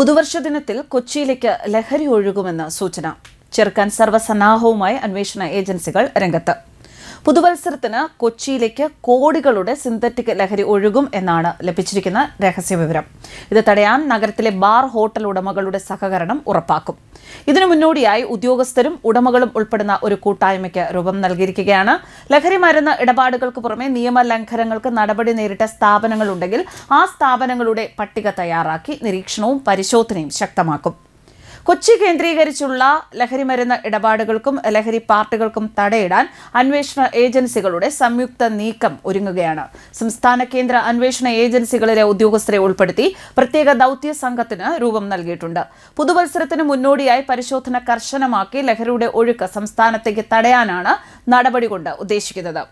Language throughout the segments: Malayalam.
പുതുവർഷ ദിനത്തിൽ കൊച്ചിയിലേക്ക് ലഹരി ഒഴുകുമെന്ന് സൂചന ചെറുക്കാൻ സർവ്വസന്നാഹവുമായി അന്വേഷണ ഏജൻസികൾ രംഗത്ത് പുതുവത്സരത്തിന് കൊച്ചിയിലേക്ക് കോടികളുടെ സിന്തറ്റിക് ലഹരി ഒഴുകും എന്നാണ് ലഭിച്ചിരിക്കുന്ന രഹസ്യവിവരം ഇത് തടയാൻ നഗരത്തിലെ ബാർ ഹോട്ടൽ ഉടമകളുടെ സഹകരണം ഉറപ്പാക്കും ഇതിനു മുന്നോടിയായി ഉദ്യോഗസ്ഥരും ഉടമകളും ഉൾപ്പെടുന്ന ഒരു കൂട്ടായ്മയ്ക്ക് രൂപം നൽകിയിരിക്കുകയാണ് ലഹരി മരുന്ന് ഇടപാടുകൾക്ക് പുറമെ നിയമലംഘനങ്ങൾക്ക് നടപടി നേരിട്ട സ്ഥാപനങ്ങളുണ്ടെങ്കിൽ ആ സ്ഥാപനങ്ങളുടെ പട്ടിക തയ്യാറാക്കി നിരീക്ഷണവും പരിശോധനയും ശക്തമാക്കും കൊച്ചി കേന്ദ്രീകരിച്ചുള്ള ലഹരിമരുന്ന് ഇടപാടുകൾക്കും ലഹരി പാർട്ടികൾക്കും തടയിടാൻ അന്വേഷണ ഏജൻസികളുടെ സംയുക്ത നീക്കം ഒരുങ്ങുകയാണ് സംസ്ഥാന കേന്ദ്ര അന്വേഷണ ഏജൻസികളിലെ ഉദ്യോഗസ്ഥരെ ഉൾപ്പെടുത്തി പ്രത്യേക ദൌത്യ സംഘത്തിന് രൂപം നൽകിയിട്ടുണ്ട് പുതുവത്സരത്തിന് മുന്നോടിയായി പരിശോധന കർശനമാക്കി ലഹരിയുടെ ഒഴുക്ക് സംസ്ഥാനത്തേക്ക് തടയാനാണ് നടപടി കൊണ്ട് ഉദ്ദേശിക്കുന്നത്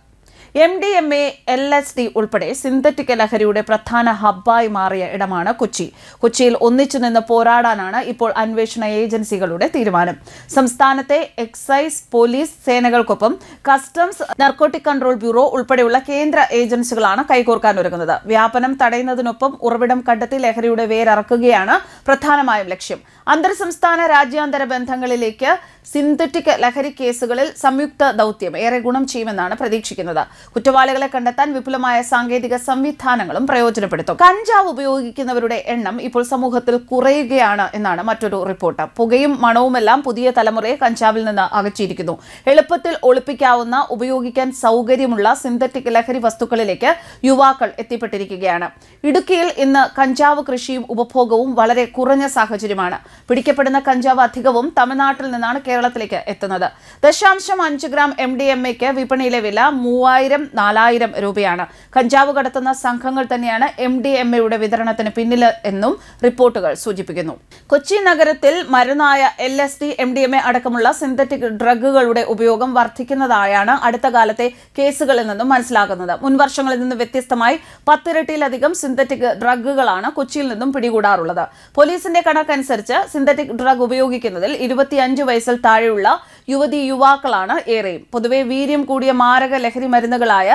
M D M A L S D ഉൾപ്പെടെ സിന്തറ്റിക് ലഹരിയുടെ പ്രധാന ഹബ്ബായി മാറിയ ഇടമാണ് കൊച്ചി കൊച്ചിയിൽ ഒന്നിച്ചു നിന്ന് പോരാടാനാണ് ഇപ്പോൾ അന്വേഷണ ഏജൻസികളുടെ തീരുമാനം സംസ്ഥാനത്തെ എക്സൈസ് പോലീസ് സേനകൾക്കൊപ്പം കസ്റ്റംസ് നർക്കോട്ടിക് കൺട്രോൾ ബ്യൂറോ ഉൾപ്പെടെയുള്ള കേന്ദ്ര ഏജൻസികളാണ് കൈകോർക്കാൻ ഒരുങ്ങുന്നത് വ്യാപനം തടയുന്നതിനൊപ്പം ഉറവിടം കണ്ടെത്തി ലഹരിയുടെ വേരറക്കുകയാണ് പ്രധാനമായും ലക്ഷ്യം അന്തർ സംസ്ഥാന രാജ്യാന്തര ബന്ധങ്ങളിലേക്ക് സിന്തറ്റിക് ലഹരി കേസുകളിൽ സംയുക്ത ദൗത്യം ഏറെ ഗുണം ചെയ്യുമെന്നാണ് പ്രതീക്ഷിക്കുന്നത് കുറ്റവാളികളെ കണ്ടെത്താൻ വിപുലമായ സാങ്കേതിക സംവിധാനങ്ങളും പ്രയോജനപ്പെടുത്തും കഞ്ചാവ് ഉപയോഗിക്കുന്നവരുടെ എണ്ണം ഇപ്പോൾ സമൂഹത്തിൽ കുറയുകയാണ് എന്നാണ് മറ്റൊരു റിപ്പോർട്ട് പുകയും മണവുമെല്ലാം പുതിയ തലമുറയെ കഞ്ചാവിൽ നിന്ന് അകറ്റിയിരിക്കുന്നു എളുപ്പത്തിൽ ഒളിപ്പിക്കാവുന്ന ഉപയോഗിക്കാൻ സൗകര്യമുള്ള സിന്തറ്റിക് ലഹരി വസ്തുക്കളിലേക്ക് യുവാക്കൾ എത്തിപ്പെട്ടിരിക്കുകയാണ് ഇടുക്കിയിൽ ഇന്ന് കഞ്ചാവ് കൃഷിയും ഉപഭോഗവും വളരെ കുറഞ്ഞ സാഹചര്യമാണ് പിടിക്കപ്പെടുന്ന കഞ്ചാവ് അധികവും തമിഴ്നാട്ടിൽ നിന്നാണ് കേരളം കേരളത്തിലേക്ക് എത്തുന്നത് ദശാംശം അഞ്ച് ഗ്രാം എം ഡി എം എക്ക് വിപണിയിലെ വില മൂവായിരം നാലായിരം രൂപയാണ് കഞ്ചാവ് കടത്തുന്ന സംഘങ്ങൾ തന്നെയാണ് എം ഡി എം എയുടെ വിതരണത്തിന് പിന്നിൽ എന്നും റിപ്പോർട്ടുകൾ സൂചിപ്പിക്കുന്നു കൊച്ചി നഗരത്തിൽ മരുന്നായ L S D M D M A അടക്കമുള്ള സിന്തറ്റിക് ഡ്രഗുകളുടെ ഉപയോഗം വർദ്ധിക്കുന്നതായാണ് അടുത്ത കാലത്തെ കേസുകളിൽ നിന്നും മനസ്സിലാക്കുന്നത് മുൻവർഷങ്ങളിൽ നിന്ന് വ്യത്യസ്തമായി പത്തിരട്ടിയിലധികം സിന്തറ്റിക് ഡ്രഗുകളാണ് കൊച്ചിയിൽ നിന്നും പിടികൂടാറുള്ളത് പോലീസിന്റെ കണക്കനുസരിച്ച് സിന്തറ്റിക് ഡ്രഗ് ഉപയോഗിക്കുന്നതിൽ ഇരുപത്തിയഞ്ച് വയസ്സിൽ താഴെയുള്ള യുവതി യുവാക്കളാണ് ഏറെയും പൊതുവെ വീര്യം കൂടിയ മാരക ലഹരി മരുന്നുകളായ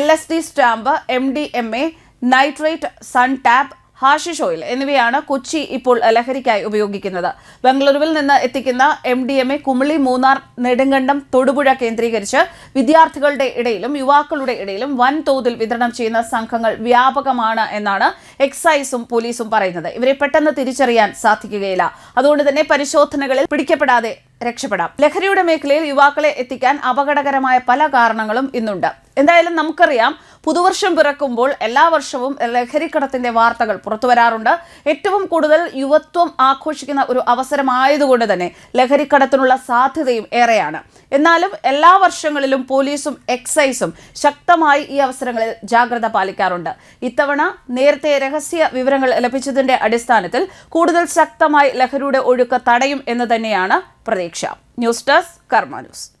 L S D stamp M D M A nitrate സൺ ടാപ്പ് ഹാഷിഷ് ഓയിൽ എന്നിവയാണ് കൊച്ചി ഇപ്പോൾ ലഹരിക്കായി ഉപയോഗിക്കുന്നത് ബംഗളൂരുവിൽ നിന്ന് എത്തിക്കുന്ന M D M A Kumily Munnar Nedumkandam Thodupuzha കേന്ദ്രീകരിച്ച് വിദ്യാർത്ഥികളുടെ ഇടയിലും യുവാക്കളുടെ ഇടയിലും വൻതോതിൽ വിതരണം ചെയ്യുന്ന സംഘങ്ങൾ വ്യാപകമാണ് എന്നാണ് എക്സൈസും പോലീസും പറയുന്നത് ഇവരെ പെട്ടെന്ന് തിരിച്ചറിയാൻ സാധിക്കുകയില്ല അതുകൊണ്ട് തന്നെ പരിശോധനകളിൽ പിടിക്കപ്പെടാതെ രക്ഷപ്പെടാം ലഹരിയുടെ മേഖലയിൽ യുവാക്കളെ എത്തിക്കാൻ അപകടകരമായ പല കാരണങ്ങളും ഇന്നുണ്ട് എന്തായാലും നമുക്കറിയാം പുതുവർഷം പിറക്കുമ്പോൾ എല്ലാ വർഷവും ലഹരിക്കടത്തിന്റെ വാർത്തകൾ പുറത്തു വരാറുണ്ട് ഏറ്റവും കൂടുതൽ യുവത്വം ആഘോഷിക്കുന്ന ഒരു അവസരമായതുകൊണ്ട് തന്നെ ലഹരിക്കടത്തിനുള്ള സാധ്യതയും ഏറെയാണ് എന്നാലും എല്ലാ വർഷങ്ങളിലും പോലീസും എക്സൈസും ശക്തമായി ഈ അവസരങ്ങളിൽ ജാഗ്രത പാലിക്കാറുണ്ട് ഇത്തവണ നേരത്തെ രഹസ്യ വിവരങ്ങൾ ലഭിച്ചതിന്റെ അടിസ്ഥാനത്തിൽ കൂടുതൽ ശക്തമായി ലഹരിയുടെ ഒഴുക്ക് തടയും എന്ന് തന്നെയാണ് പ്രതീക്ഷ ന്യൂസ് ഡെസ്ക് കർമ്മ ന്യൂസ്